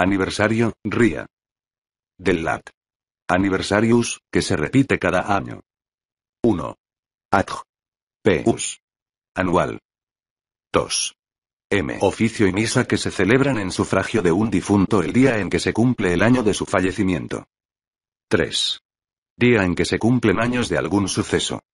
Aniversario, ría Del LAT. ANIVERSARIUS, que se repite cada año. 1. p, us, Anual. 2. M. Oficio y misa que se celebran en sufragio de un difunto el día en que se cumple el año de su fallecimiento. 3. Día en que se cumplen años de algún suceso.